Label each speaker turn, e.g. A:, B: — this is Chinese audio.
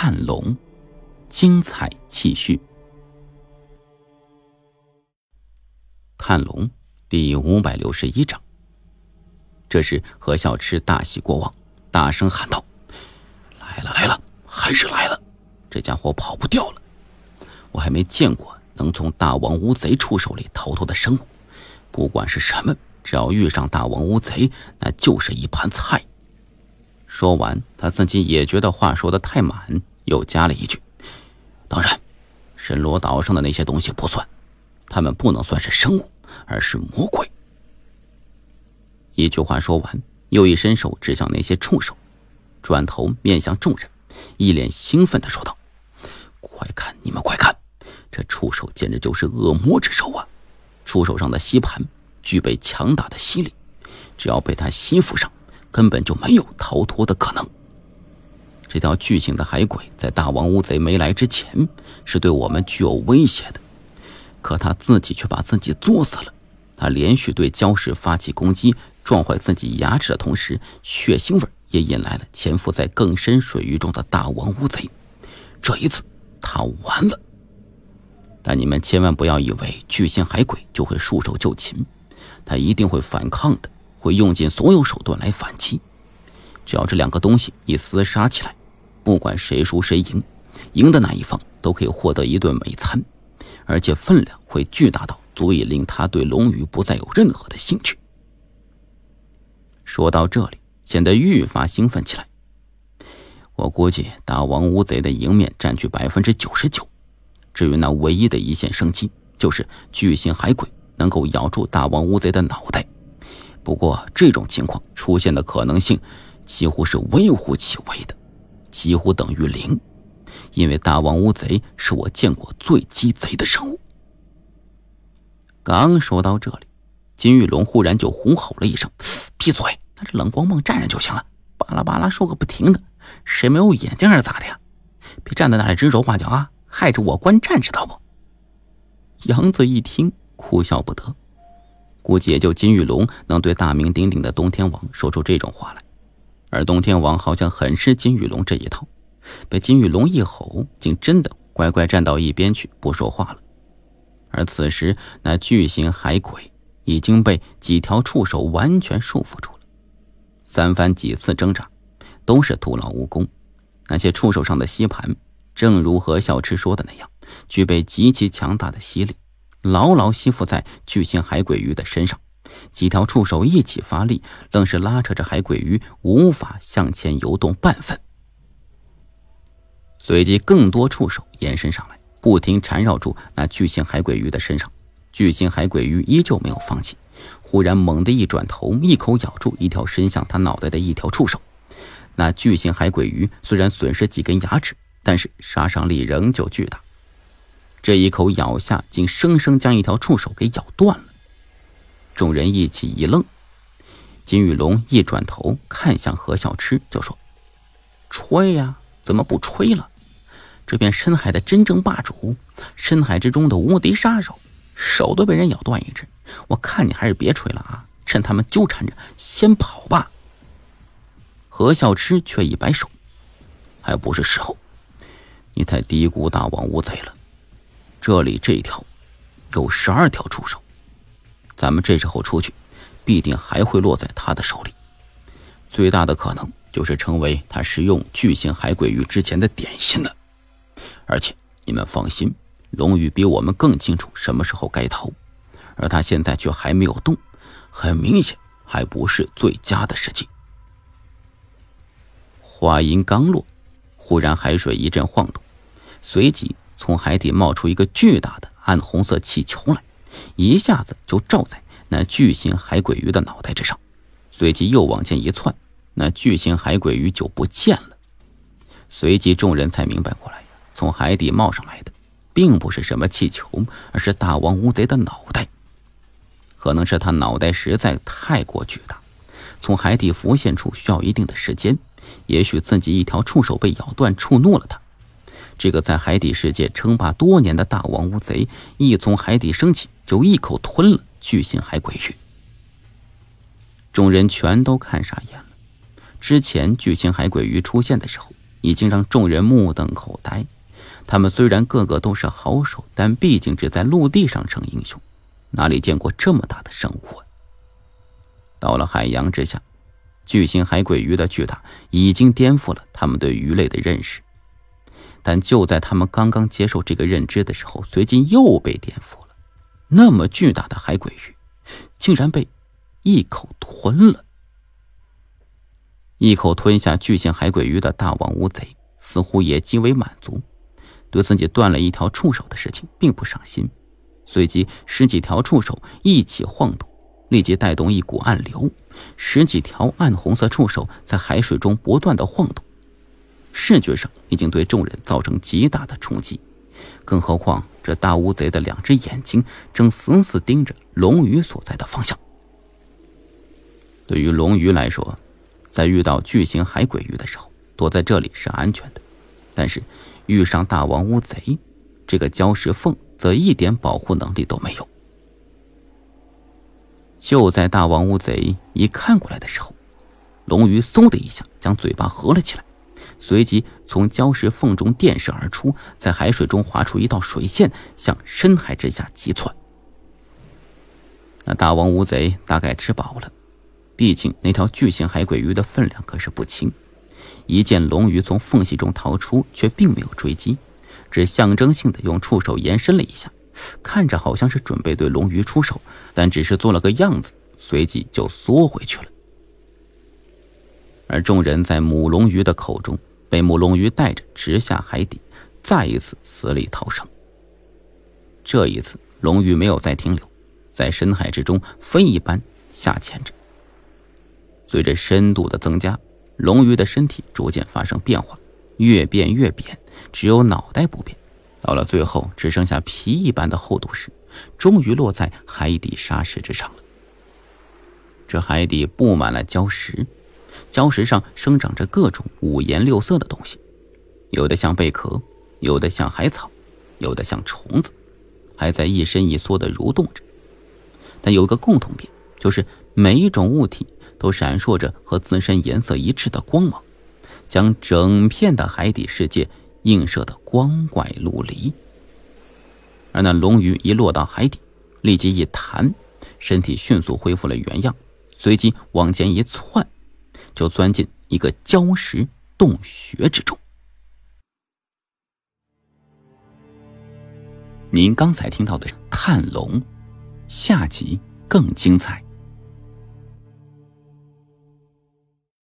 A: 看龙，精彩继续。看龙第五百六十一章。这时，何小痴大喜过望，大声喊道：“来了，来了，还是来了！这家伙跑不掉了！我还没见过能从大王乌贼出手里逃脱的生物。不管是什么，只要遇上大王乌贼，那就是一盘菜。”说完，他自己也觉得话说的太满，又加了一句：“当然，神罗岛上的那些东西不算，他们不能算是生物，而是魔鬼。”一句话说完，又一伸手指向那些触手，转头面向众人，一脸兴奋的说道：“快看，你们快看，这触手简直就是恶魔之手啊！触手上的吸盘具备强大的吸力，只要被它吸附上。”根本就没有逃脱的可能。这条巨型的海鬼在大王乌贼没来之前是对我们具有威胁的，可它自己却把自己作死了。它连续对礁石发起攻击，撞坏自己牙齿的同时，血腥味也引来了潜伏在更深水域中的大王乌贼。这一次，他完了。但你们千万不要以为巨型海鬼就会束手就擒，他一定会反抗的。会用尽所有手段来反击。只要这两个东西一厮杀起来，不管谁输谁赢，赢的那一方都可以获得一顿美餐，而且分量会巨大到足以令他对龙鱼不再有任何的兴趣。说到这里，显得愈发兴奋起来。我估计大王乌贼的赢面占据百分之九十九，至于那唯一的一线生机，就是巨型海鬼能够咬住大王乌贼的脑袋。不过这种情况出现的可能性，几乎是微乎其微的，几乎等于零，因为大王乌贼是我见过最鸡贼的生物。刚说到这里，金玉龙忽然就虎吼了一声：“闭嘴！拿着冷光棒站着就行了。”巴拉巴拉说个不停的，谁没有眼睛是咋的呀？别站在那里指手画脚啊，害着我观战，知道不？杨子一听，哭笑不得。估计也就金玉龙能对大名鼎鼎的东天王说出这种话来，而东天王好像很是金玉龙这一套，被金玉龙一吼，竟真的乖乖站到一边去不说话了。而此时，那巨型海鬼已经被几条触手完全束缚住了，三番几次挣扎，都是徒劳无功。那些触手上的吸盘，正如何小痴说的那样，具备极其强大的吸力。牢牢吸附在巨型海鬼鱼的身上，几条触手一起发力，愣是拉扯着海鬼鱼无法向前游动半分。随即，更多触手延伸上来，不停缠绕住那巨型海鬼鱼的身上。巨型海鬼鱼依旧没有放弃，忽然猛地一转头，一口咬住一条伸向它脑袋的一条触手。那巨型海鬼鱼虽然损失几根牙齿，但是杀伤力仍旧巨大。这一口咬下，竟生生将一条触手给咬断了。众人一起一愣，金玉龙一转头看向何小吃，就说：“吹呀，怎么不吹了？这片深海的真正霸主，深海之中的无敌杀手，手都被人咬断一只，我看你还是别吹了啊！趁他们纠缠着，先跑吧。”何小吃却一摆手：“还不是时候，你太低估大王乌贼了。”这里这条有十二条触手，咱们这时候出去，必定还会落在他的手里。最大的可能就是成为他食用巨型海鬼鱼之前的点心了。而且你们放心，龙宇比我们更清楚什么时候该逃，而他现在却还没有动，很明显还不是最佳的时机。话音刚落，忽然海水一阵晃动，随即。从海底冒出一个巨大的暗红色气球来，一下子就罩在那巨型海鬼鱼的脑袋之上，随即又往前一窜，那巨型海鬼鱼就不见了。随即众人才明白过来，从海底冒上来的并不是什么气球，而是大王乌贼的脑袋。可能是他脑袋实在太过巨大，从海底浮现出需要一定的时间。也许自己一条触手被咬断，触怒了他。这个在海底世界称霸多年的大王乌贼，一从海底升起就一口吞了巨型海鬼鱼，众人全都看傻眼了。之前巨型海鬼鱼出现的时候，已经让众人目瞪口呆。他们虽然个个都是好手，但毕竟只在陆地上逞英雄，哪里见过这么大的生物？到了海洋之下，巨型海鬼鱼的巨大已经颠覆了他们对鱼类的认识。但就在他们刚刚接受这个认知的时候，随即又被颠覆了。那么巨大的海鬼鱼，竟然被一口吞了。一口吞下巨型海鬼鱼的大王乌贼，似乎也极为满足，对自己断了一条触手的事情并不上心。随即，十几条触手一起晃动，立即带动一股暗流。十几条暗红色触手在海水中不断的晃动。视觉上已经对众人造成极大的冲击，更何况这大乌贼的两只眼睛正死死盯着龙鱼所在的方向。对于龙鱼来说，在遇到巨型海鬼鱼的时候，躲在这里是安全的；但是遇上大王乌贼，这个礁石缝则一点保护能力都没有。就在大王乌贼一看过来的时候，龙鱼嗖的一下将嘴巴合了起来。随即从礁石缝中电射而出，在海水中划出一道水线，向深海之下急窜。那大王乌贼大概吃饱了，毕竟那条巨型海鬼鱼的分量可是不轻。一见龙鱼从缝隙中逃出，却并没有追击，只象征性的用触手延伸了一下，看着好像是准备对龙鱼出手，但只是做了个样子，随即就缩回去了。而众人在母龙鱼的口中，被母龙鱼带着直下海底，再一次死里逃生。这一次，龙鱼没有再停留，在深海之中飞一般下潜着。随着深度的增加，龙鱼的身体逐渐发生变化，越变越扁，只有脑袋不变。到了最后，只剩下皮一般的厚度时，终于落在海底沙石之上了。这海底布满了礁石。礁石上生长着各种五颜六色的东西，有的像贝壳，有的像海草，有的像虫子，还在一伸一缩的蠕动着。但有个共同点，就是每一种物体都闪烁着和自身颜色一致的光芒，将整片的海底世界映射的光怪陆离。而那龙鱼一落到海底，立即一弹，身体迅速恢复了原样，随即往前一窜。就钻进一个礁石洞穴之中。您刚才听到的《探龙》，下集更精彩。